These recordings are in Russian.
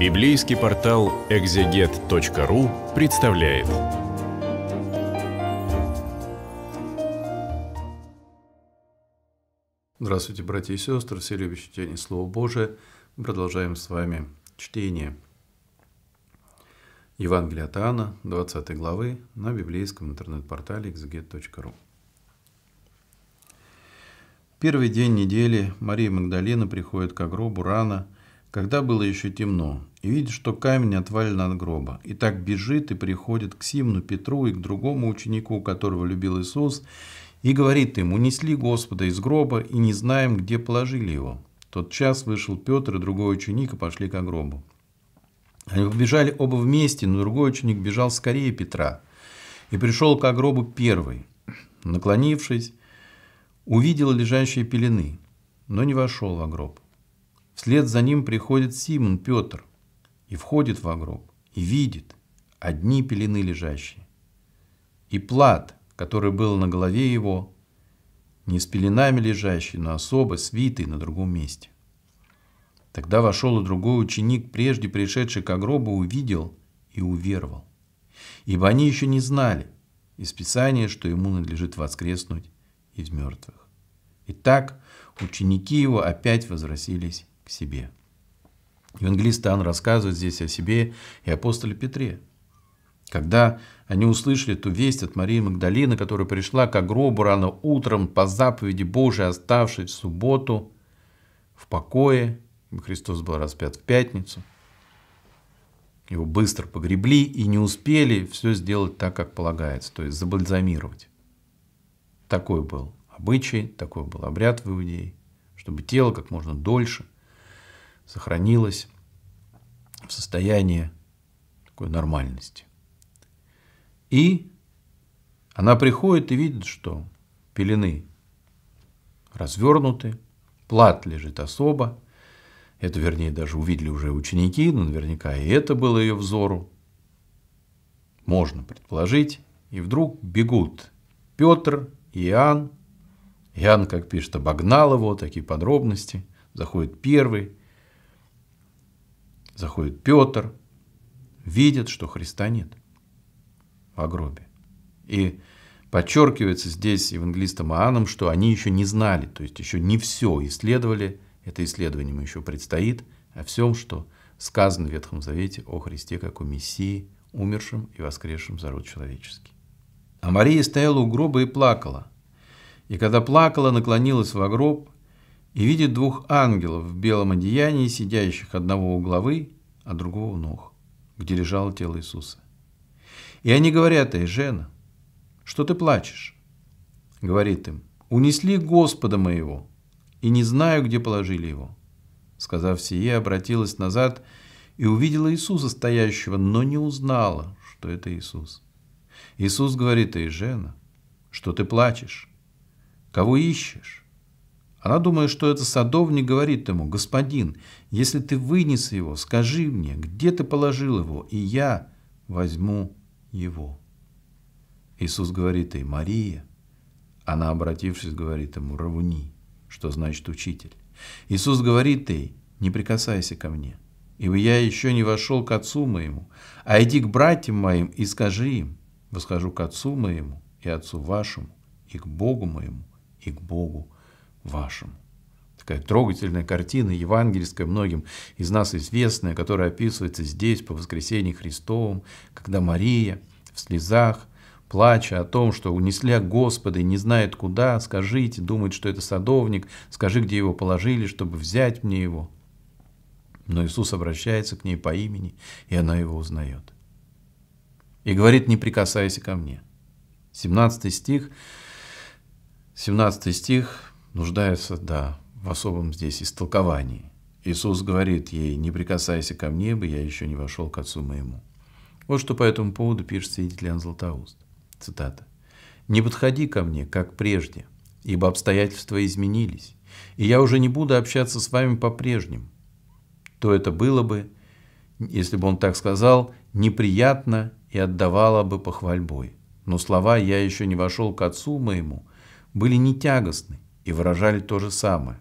Библейский портал экзегет.ру представляет. Здравствуйте, братья и сестры, все любящие чтение Слова Божие. продолжаем с вами чтение Евангелия от Иоанна, 20 главы, на библейском интернет-портале exeget.ru. Первый день недели Мария Магдалина приходит к гробу рано – когда было еще темно, и видит, что камень отвален от гроба. И так бежит и приходит к Симну Петру и к другому ученику, которого любил Иисус, и говорит им, унесли Господа из гроба, и не знаем, где положили его. тот час вышел Петр и другой ученик и пошли к гробу. Они побежали оба вместе, но другой ученик бежал скорее Петра и пришел к гробу первый. Наклонившись, увидел лежащие пелены, но не вошел в гроб. Вслед за ним приходит Симон Петр и входит во гроб, и видит одни пелены лежащие. И плат, который был на голове его, не с пеленами лежащий, но особо свитый на другом месте. Тогда вошел и другой ученик, прежде пришедший к гробу, увидел и уверовал. Ибо они еще не знали из Писания, что ему надлежит воскреснуть из мертвых. Итак, ученики его опять возвратились к себе. Евангелист Иоанн рассказывает здесь о себе и апостоле Петре. Когда они услышали ту весть от Марии Магдалины, которая пришла к гробу рано утром по заповеди Божией, оставшись в субботу в покое, Христос был распят в пятницу, его быстро погребли и не успели все сделать так, как полагается, то есть забальзамировать. Такой был обычай, такой был обряд в Иудее, чтобы тело как можно дольше – сохранилась в состоянии такой нормальности. И она приходит и видит, что пелены развернуты, плат лежит особо. Это, вернее, даже увидели уже ученики, но наверняка и это было ее взору. Можно предположить. И вдруг бегут Петр, Иоанн. Иоанн, как пишет, обогнал его, такие подробности. Заходит первый, Заходит Петр, видит, что Христа нет в гробе. И подчеркивается здесь евангелистом Иоанном, что они еще не знали, то есть еще не все исследовали, это исследование ему еще предстоит, о всем, что сказано в Ветхом Завете о Христе как о Мессии, умершем и воскресшем за род человеческий. А Мария стояла у гроба и плакала. И когда плакала, наклонилась во гроб и видит двух ангелов в белом одеянии, сидящих одного у главы, а другого у ног, где лежало тело Иисуса. И они говорят ей, «Жена, что ты плачешь?» Говорит им, «Унесли Господа моего, и не знаю, где положили его». Сказав сие, обратилась назад и увидела Иисуса стоящего, но не узнала, что это Иисус. Иисус говорит ей, «Жена, что ты плачешь? Кого ищешь?» Она думает, что это садовник говорит ему, «Господин, если ты вынес его, скажи мне, где ты положил его, и я возьму его». Иисус говорит ей, «Мария». Она, обратившись, говорит ему, «Равуни», что значит «учитель». Иисус говорит ей, «Не прикасайся ко мне, ибо я еще не вошел к отцу моему, а иди к братьям моим и скажи им, восхожу к отцу моему и отцу вашему, и к Богу моему, и к Богу вашим. Такая трогательная картина, евангельская, многим из нас известная, которая описывается здесь, по воскресенье Христовом, когда Мария в слезах, плача о том, что унесли Господа и не знает куда, скажите, думает, что это садовник, скажи, где его положили, чтобы взять мне его. Но Иисус обращается к ней по имени, и она его узнает. И говорит, не прикасайся ко мне. 17 стих, 17 стих нуждается, да, в особом здесь истолковании. Иисус говорит ей, не прикасайся ко мне, бы я еще не вошел к отцу моему. Вот что по этому поводу пишет свидетель Златоуст. Цитата. «Не подходи ко мне, как прежде, ибо обстоятельства изменились, и я уже не буду общаться с вами по-прежнему. То это было бы, если бы он так сказал, неприятно и отдавало бы похвальбой. Но слова «я еще не вошел к отцу моему» были не тягостны, и выражали то же самое.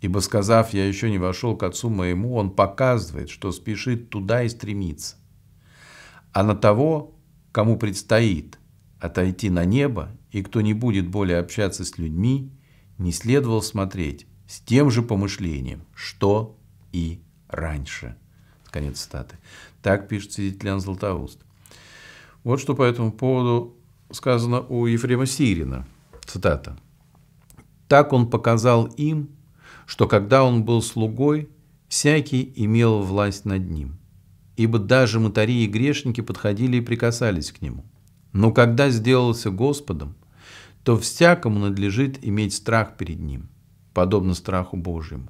Ибо, сказав, я еще не вошел к отцу моему, он показывает, что спешит туда и стремится. А на того, кому предстоит отойти на небо, и кто не будет более общаться с людьми, не следовал смотреть с тем же помышлением, что и раньше. Конец цитаты. Так пишет свидетелян Златоуст. Вот что по этому поводу сказано у Ефрема Сирина. Цитата. Так он показал им, что когда он был слугой, всякий имел власть над ним. Ибо даже мытари и грешники подходили и прикасались к нему. Но когда сделался Господом, то всякому надлежит иметь страх перед ним, подобно страху Божьему.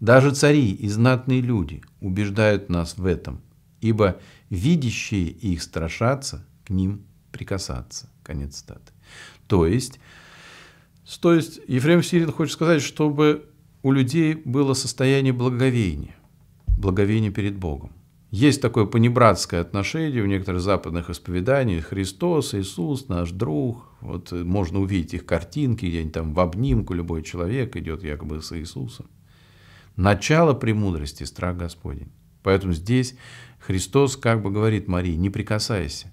Даже цари и знатные люди убеждают нас в этом, ибо видящие их страшатся к ним прикасаться. Конец статы. То есть, то есть Ефрем Сирин хочет сказать, чтобы у людей было состояние благоговения, благовения перед Богом. Есть такое понебратское отношение в некоторых западных исповеданиях. Христос, Иисус, наш друг. Вот э, можно увидеть их картинки, где-нибудь там в обнимку любой человек идет якобы с Иисусом. Начало премудрости – страх Господень. Поэтому здесь Христос как бы говорит Марии, не прикасайся,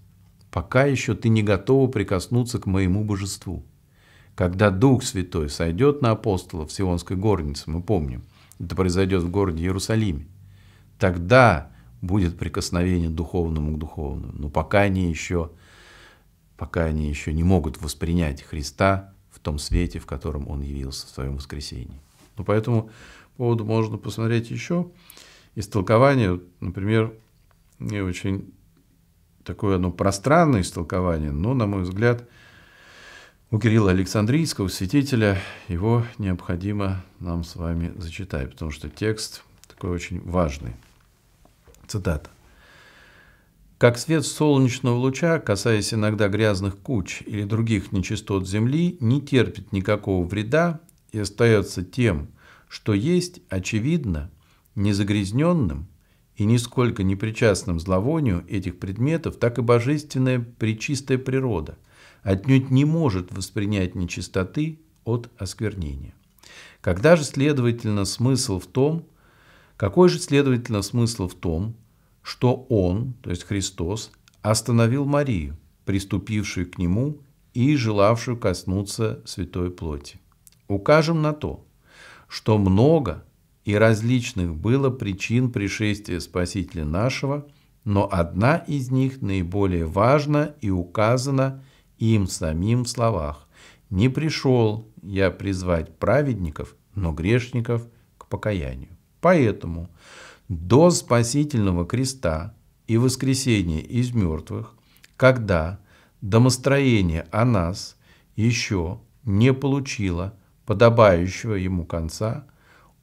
пока еще ты не готова прикоснуться к моему божеству – когда Дух Святой сойдет на апостолов в Сионской горнице, мы помним, это произойдет в городе Иерусалиме, тогда будет прикосновение духовному к духовному. Но пока они еще, пока они еще не могут воспринять Христа в том свете, в котором Он явился в своем воскресении. Но ну, по этому поводу можно посмотреть еще истолкование, например, не очень такое оно пространное истолкование, но, на мой взгляд, у Кирилла Александрийского, святителя, его необходимо нам с вами зачитать, потому что текст такой очень важный. Цитата. «Как свет солнечного луча, касаясь иногда грязных куч или других нечистот земли, не терпит никакого вреда и остается тем, что есть, очевидно, незагрязненным и нисколько не причастным зловонию этих предметов, так и божественная причистая природа – отнюдь не может воспринять нечистоты от осквернения. Когда же, следовательно, смысл в том, какой же, следовательно, смысл в том, что Он, то есть Христос, остановил Марию, приступившую к Нему и желавшую коснуться святой плоти? Укажем на то, что много и различных было причин пришествия Спасителя нашего, но одна из них наиболее важна и указана им самим в словах. «Не пришел я призвать праведников, но грешников к покаянию». Поэтому до спасительного креста и воскресения из мертвых, когда домостроение о нас еще не получило подобающего ему конца,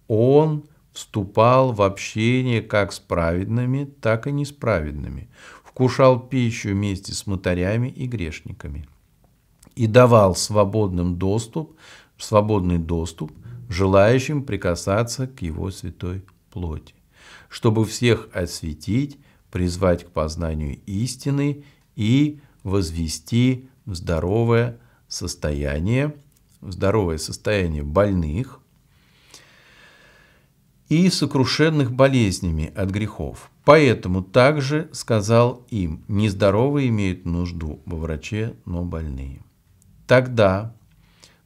он вступал в общение как с праведными, так и несправедными – вкушал пищу вместе с мытарями и грешниками и давал свободным доступ, свободный доступ желающим прикасаться к его святой плоти, чтобы всех осветить, призвать к познанию истины и возвести в здоровое состояние, в здоровое состояние больных, и сокрушенных болезнями от грехов. Поэтому также сказал им, нездоровые имеют нужду во враче, но больные. Тогда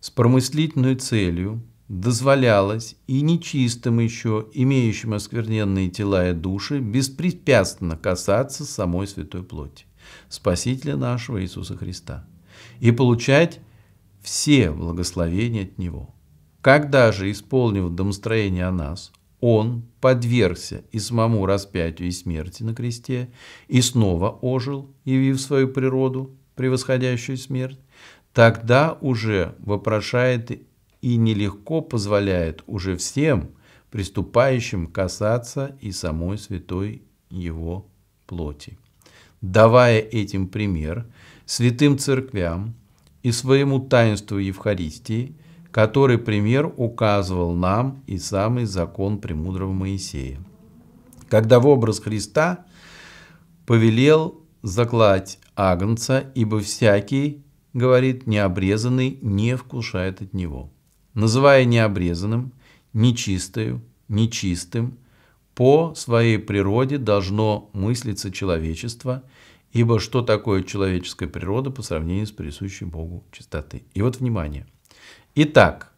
с промыслительной целью дозволялось и нечистым еще, имеющим оскверненные тела и души, беспрепятственно касаться самой святой плоти, Спасителя нашего Иисуса Христа, и получать все благословения от Него. Когда же, исполнив домостроение о нас, он подвергся и самому распятию и смерти на кресте, и снова ожил, явив свою природу, превосходящую смерть, тогда уже вопрошает и нелегко позволяет уже всем приступающим касаться и самой святой его плоти. Давая этим пример святым церквям и своему таинству Евхаристии – который пример указывал нам и самый закон премудрого Моисея. Когда в образ Христа повелел заклать агнца, ибо всякий, говорит, необрезанный не вкушает от него. Называя необрезанным, нечистою, нечистым, по своей природе должно мыслиться человечество, ибо что такое человеческая природа по сравнению с присущей Богу чистоты? И вот внимание – Итак,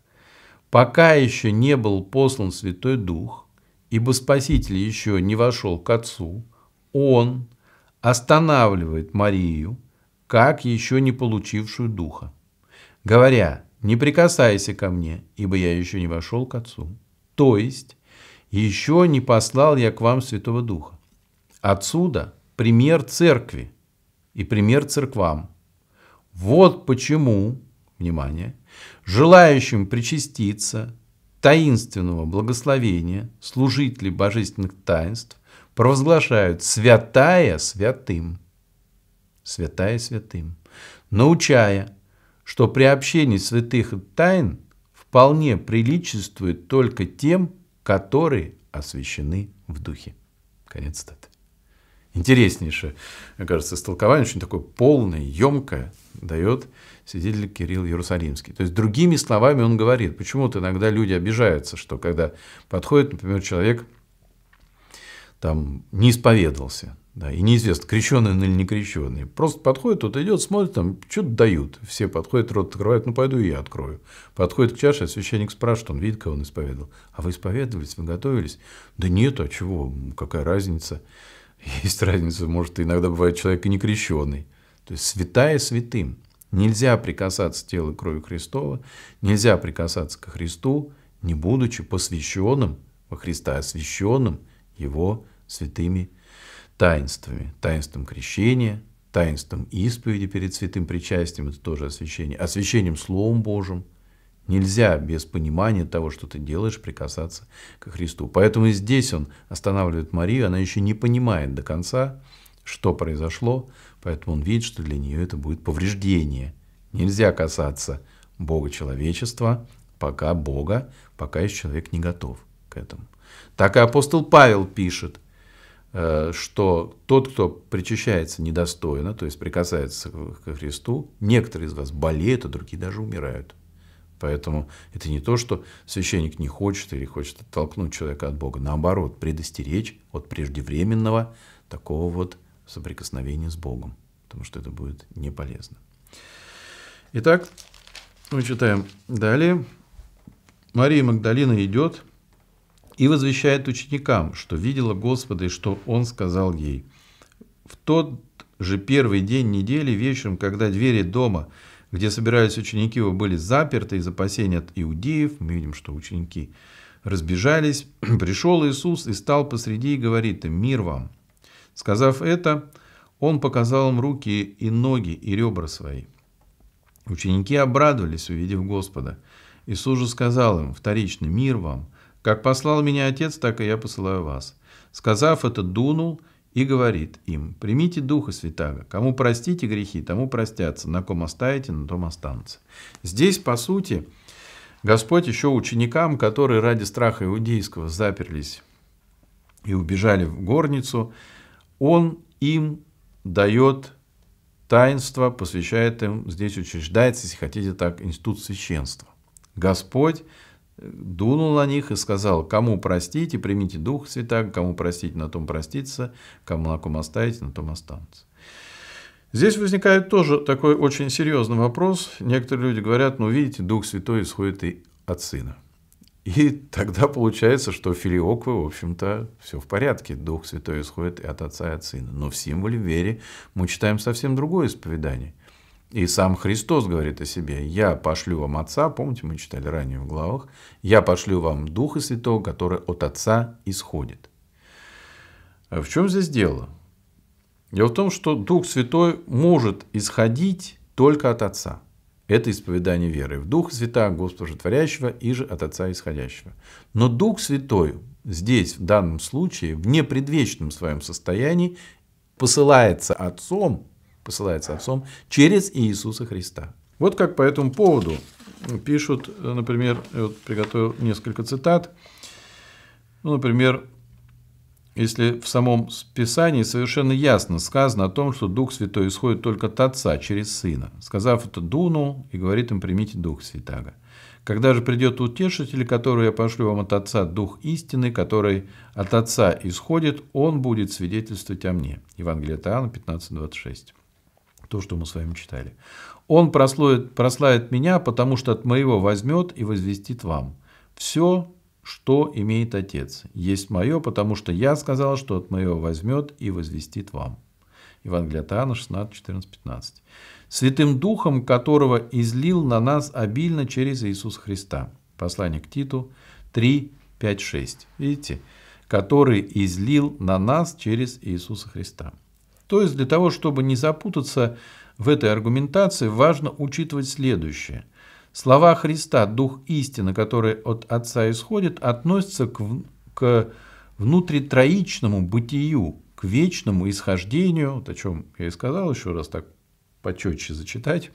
пока еще не был послан Святой Дух, ибо Спаситель еще не вошел к Отцу, Он останавливает Марию, как еще не получившую Духа, говоря, не прикасайся ко мне, ибо я еще не вошел к Отцу. То есть, еще не послал я к вам Святого Духа. Отсюда пример церкви и пример церквам. Вот почему, внимание, желающим причаститься таинственного благословения, служителей божественных таинств, провозглашают «святая святым», «святая святым», научая, что при общении святых тайн вполне приличествует только тем, которые освящены в духе. Конец цитаты. Интереснейшее, мне кажется, истолкование, очень такое полное, емкое, дает свидетель Кирилл Иерусалимский. То есть, другими словами он говорит, почему-то иногда люди обижаются, что когда подходит, например, человек там не исповедовался, да, и неизвестно, крещенный он или не крещенный. Просто подходит, тот идет, смотрит, там что-то дают. Все подходят, рот открывают, ну пойду и я открою. Подходит к чаше, священник спрашивает, он видит, кого он исповедовал. А вы исповедовались, вы готовились? Да нет, а чего, какая разница? Есть разница, может, иногда бывает человек и не крещенный. То есть святая святым. Нельзя прикасаться телу и крови Христова, нельзя прикасаться ко Христу, не будучи посвященным во Христа, а освященным Его святыми таинствами. Таинством крещения, таинством исповеди перед святым причастием, это тоже освящение, освящением Словом Божьим. Нельзя без понимания того, что ты делаешь, прикасаться к Христу. Поэтому и здесь он останавливает Марию, она еще не понимает до конца, что произошло, Поэтому он видит, что для нее это будет повреждение. Нельзя касаться Бога человечества, пока Бога, пока еще человек не готов к этому. Так и апостол Павел пишет, э, что тот, кто причащается недостойно, то есть прикасается к Христу, некоторые из вас болеют, а другие даже умирают. Поэтому это не то, что священник не хочет или хочет оттолкнуть человека от Бога. Наоборот, предостеречь от преждевременного такого вот соприкосновение с Богом, потому что это будет не полезно. Итак, мы читаем далее. Мария Магдалина идет и возвещает ученикам, что видела Господа и что Он сказал ей. В тот же первый день недели вечером, когда двери дома, где собирались ученики, были заперты из опасения от иудеев, мы видим, что ученики разбежались, пришел Иисус и стал посреди и говорит им «Мир вам!» Сказав это, он показал им руки и ноги и ребра свои. Ученики обрадовались, увидев Господа. Иисус же сказал им, вторично, мир вам. Как послал меня Отец, так и я посылаю вас. Сказав это, дунул и говорит им, примите Духа Святаго, кому простите грехи, тому простятся, на ком оставите, на том останутся. Здесь, по сути, Господь еще ученикам, которые ради страха иудейского заперлись и убежали в горницу, он им дает таинство, посвящает им, здесь учреждается, если хотите так, институт священства. Господь э, дунул на них и сказал, кому простите, примите Дух Святаго, кому простите, на том простится, кому на ком оставите, на том останутся. Здесь возникает тоже такой очень серьезный вопрос. Некоторые люди говорят, ну видите, Дух Святой исходит и от Сына. И тогда получается, что филиоквы, в общем-то, все в порядке. Дух Святой исходит и от Отца, и от Сына. Но в символе веры мы читаем совсем другое исповедание. И сам Христос говорит о себе. «Я пошлю вам Отца». Помните, мы читали ранее в главах. «Я пошлю вам Духа Святого, который от Отца исходит». А в чем здесь дело? Дело в том, что Дух Святой может исходить только от Отца – это исповедание веры в Духа Святого, Господа Творящего и же от Отца Исходящего. Но Дух Святой здесь, в данном случае, в непредвечном своем состоянии, посылается Отцом, посылается Отцом через Иисуса Христа. Вот как по этому поводу пишут, например, вот приготовил несколько цитат. Ну, например, если в самом Писании совершенно ясно сказано о том, что Дух Святой исходит только от Отца через Сына. Сказав это, дунул и говорит им, примите Дух Святаго. Когда же придет утешитель, который я пошлю вам от Отца, Дух истины, который от Отца исходит, он будет свидетельствовать о мне. Евангелие от Иоанна 15:26. То, что мы с вами читали. Он прославит, прославит меня, потому что от моего возьмет и возвестит вам. Все что имеет Отец, есть мое, потому что я сказал, что от моего возьмет и возвестит вам». Евангелие от Иоанна 16, 14, 15. «Святым Духом, которого излил на нас обильно через Иисуса Христа». Послание к Титу 3, 5, 6. Видите? «Который излил на нас через Иисуса Христа». То есть для того, чтобы не запутаться в этой аргументации, важно учитывать следующее – Слова Христа «Дух истины, который от Отца исходит», относятся к, к внутритроичному бытию, к вечному исхождению, вот о чем я и сказал, еще раз так почетче зачитать,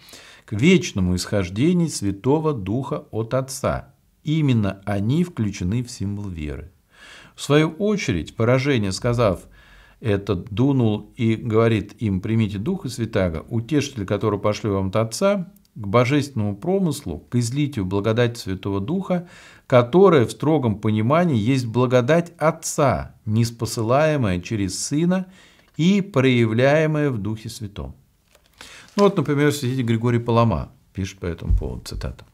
к вечному исхождению Святого Духа от Отца. Именно они включены в символ веры. В свою очередь, поражение сказав это, дунул и говорит им, примите Духа Святаго, утешитель, которого пошлю вам от Отца, к божественному промыслу, к излитию благодати Святого Духа, которая в строгом понимании есть благодать Отца, неспосылаемая через Сына и проявляемая в Духе Святом. Ну вот, например, святитель Григорий Палама пишет по этому поводу, цитата.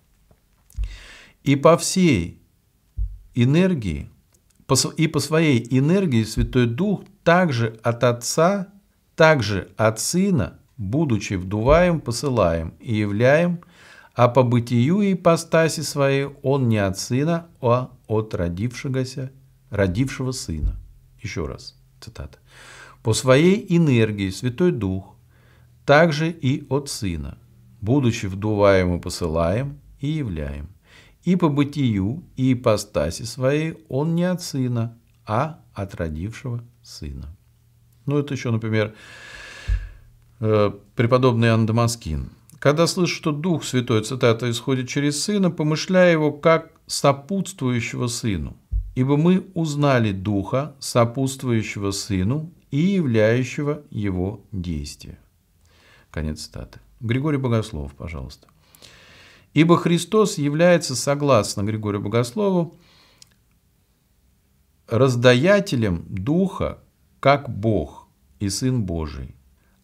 «И по всей энергии, и по своей энергии Святой Дух также от Отца, также от Сына – будучи вдуваем, посылаем и являем, а по бытию и ипостаси своей он не от сына, а от родившегося, родившего сына. Еще раз цитата. По своей энергии Святой Дух, также и от Сына, будучи вдуваем и посылаем, и являем. И по бытию, и ипостаси своей он не от Сына, а от родившего Сына. Ну, это еще, например, Э, преподобный Иоанн Дамаскин. «Когда слышу, что Дух Святой, цитата, исходит через Сына, помышляя его как сопутствующего Сыну, ибо мы узнали Духа, сопутствующего Сыну и являющего Его действия». Конец цитаты. Григорий Богослов, пожалуйста. «Ибо Христос является, согласно Григорию Богослову, раздаятелем Духа, как Бог и Сын Божий,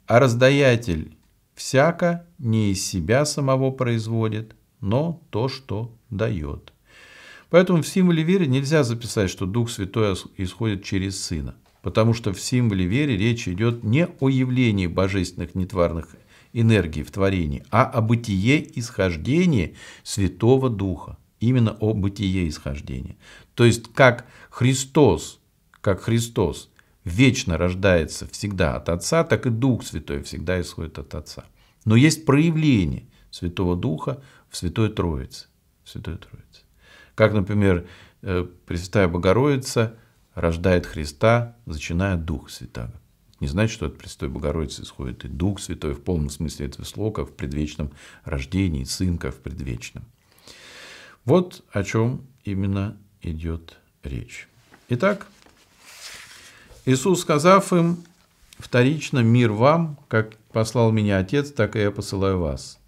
а раздаятель всяко не из себя самого производит, но то, что дает. Поэтому в символе веры нельзя записать, что Дух Святой исходит через Сына, потому что в символе веры речь идет не о явлении божественных нетварных энергий в творении, а о бытие исхождении Святого Духа. Именно о бытие исхождения. То есть, как Христос, как Христос вечно рождается всегда от Отца, так и Дух Святой всегда исходит от Отца. Но есть проявление Святого Духа в Святой Троице. В Святой Троице. Как, например, э, Пресвятая Богородица рождает Христа, зачиная Дух Святаго. Не значит, что от Пресвятой Богородицы исходит и Дух Святой в полном смысле этого слова, как в предвечном рождении, Сын, как в предвечном. Вот о чем именно идет речь. Итак, Иисус, сказав им, вторично мир вам, как послал меня Отец, так и я посылаю вас.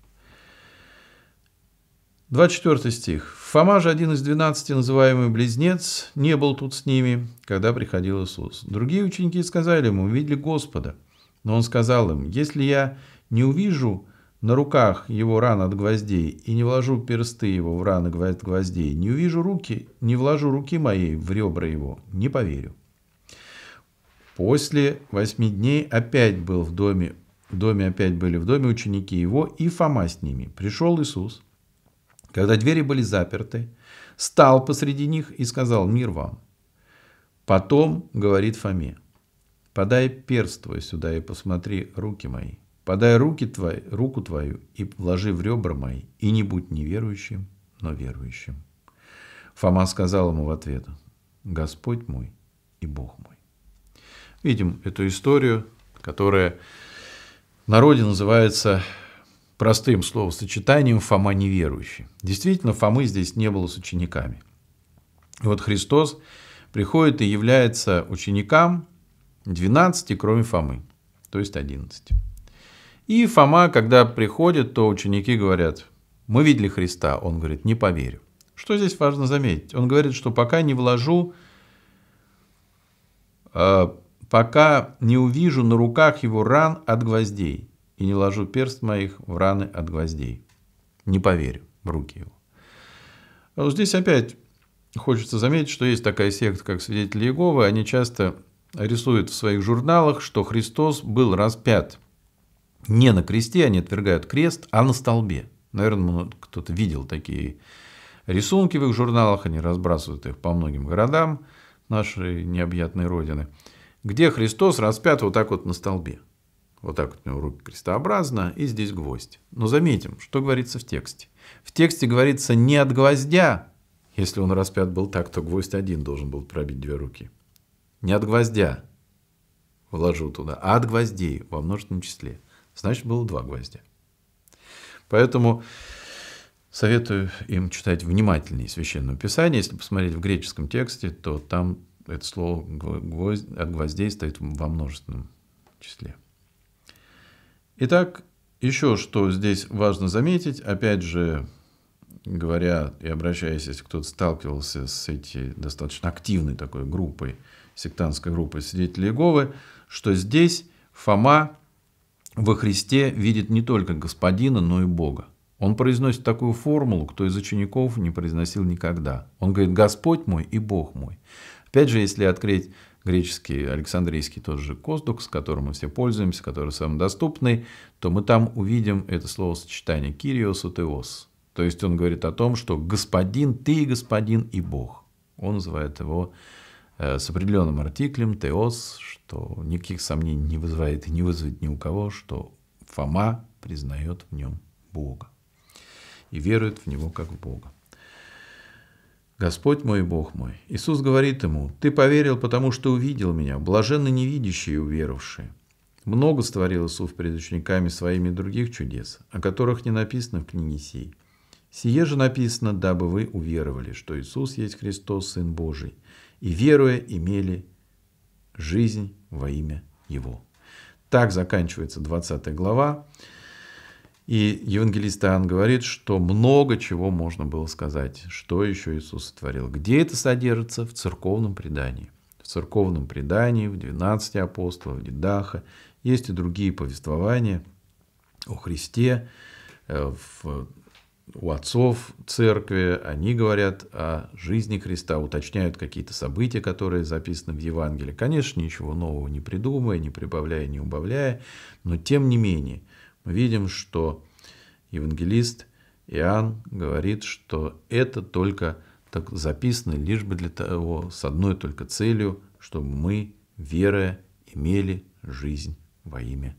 24 стих. Фома же, один из двенадцати, называемый Близнец, не был тут с ними, когда приходил Иисус. Другие ученики сказали ему, увидели Господа. Но он сказал им, если я не увижу на руках его ран от гвоздей и не вложу персты его в раны от гвоздей, не увижу руки, не вложу руки моей в ребра его, не поверю. После восьми дней опять был в доме, в доме опять были в доме ученики его и Фома с ними. Пришел Иисус, когда двери были заперты, стал посреди них и сказал «Мир вам». Потом говорит Фоме, «Подай перст твой сюда и посмотри руки мои, подай руки твои, руку твою и вложи в ребра мои, и не будь неверующим, но верующим». Фома сказал ему в ответ, «Господь мой и Бог мой». Видим эту историю, которая в народе называется простым словосочетанием «Фома неверующий». Действительно, Фомы здесь не было с учениками. И вот Христос приходит и является ученикам 12, кроме Фомы, то есть 11. И Фома, когда приходит, то ученики говорят, мы видели Христа, он говорит, не поверю. Что здесь важно заметить? Он говорит, что пока не вложу а, пока не увижу на руках его ран от гвоздей и не ложу перст моих в раны от гвоздей. Не поверю в руки его. А вот здесь опять хочется заметить, что есть такая секта, как свидетели Иеговы. Они часто рисуют в своих журналах, что Христос был распят не на кресте, они отвергают крест, а на столбе. Наверное, ну, кто-то видел такие рисунки в их журналах, они разбрасывают их по многим городам нашей необъятной Родины где Христос распят вот так вот на столбе. Вот так вот у него руки крестообразно, и здесь гвоздь. Но заметим, что говорится в тексте. В тексте говорится не от гвоздя, если он распят был так, то гвоздь один должен был пробить две руки. Не от гвоздя вложу туда, а от гвоздей во множественном числе. Значит, было два гвоздя. Поэтому советую им читать внимательнее Священное Писание. Если посмотреть в греческом тексте, то там это слово гвоздь, от гвоздей стоит во множественном числе. Итак, еще что здесь важно заметить, опять же, говоря и обращаясь, если кто-то сталкивался с этой достаточно активной такой группой, сектантской группой свидетелей Иеговы, что здесь Фома во Христе видит не только Господина, но и Бога. Он произносит такую формулу, кто из учеников не произносил никогда. Он говорит «Господь мой и Бог мой». Опять же, если открыть греческий, александрийский тот же коздук, с которым мы все пользуемся, который самый доступный, то мы там увидим это словосочетание «кириос утеос». То есть он говорит о том, что «господин, ты господин и Бог». Он называет его э, с определенным артиклем «теос», что никаких сомнений не вызывает и не вызовет ни у кого, что Фома признает в нем Бога и верует в него как в Бога. Господь мой и Бог мой. Иисус говорит ему, ты поверил, потому что увидел меня, блаженны невидящие и уверовавшие. Много створил Иисус пред учениками своими других чудес, о которых не написано в книге сей. Сие же написано, дабы вы уверовали, что Иисус есть Христос, Сын Божий, и, веруя, имели жизнь во имя Его. Так заканчивается 20 глава. И евангелист Иоанн говорит, что много чего можно было сказать, что еще Иисус сотворил. Где это содержится? В церковном предании. В церковном предании, в 12 апостолов, Дедаха. Есть и другие повествования о Христе, э, в, у отцов церкви. Они говорят о жизни Христа, уточняют какие-то события, которые записаны в Евангелии. Конечно, ничего нового не придумывая, не прибавляя, не убавляя, но тем не менее – мы видим, что евангелист Иоанн говорит, что это только так записано лишь бы для того, с одной только целью, чтобы мы, веруя, имели жизнь во имя